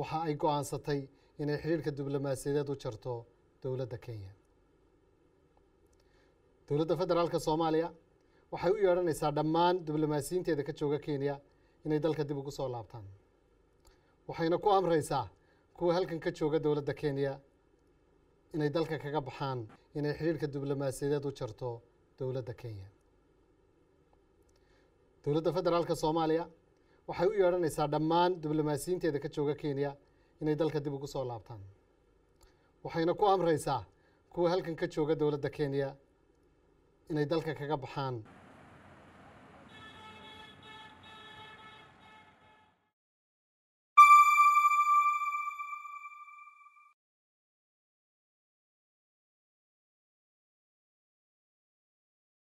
waxa ay go-aansatay inay xidhiirhka diblomaasiyadeed u jarto dowladda kenya dowladda federaalka soomaaliya waxay u yeedhanaysaa dhammaan diblomaasiyiinteeda ka jooga kenya inay dalka dib ugu soo laabtaan waxayna ku amraysaa kuwa halkan ka jooga dowladda kenya inay dalka kaga baxaan inay xidhiirhka diblomaasiyadeed u jarto dowladda kenya dowladda federaalka soomaaliya waxay u yeedhanaysaa dhammaan diblomaasiyiinteeda ka jooga kenya inay dalka dib ugu soo laabtaan waxayna ku amraysaa kuwa halkan ka jooga dowladda kenya inay dalka kaga baxaan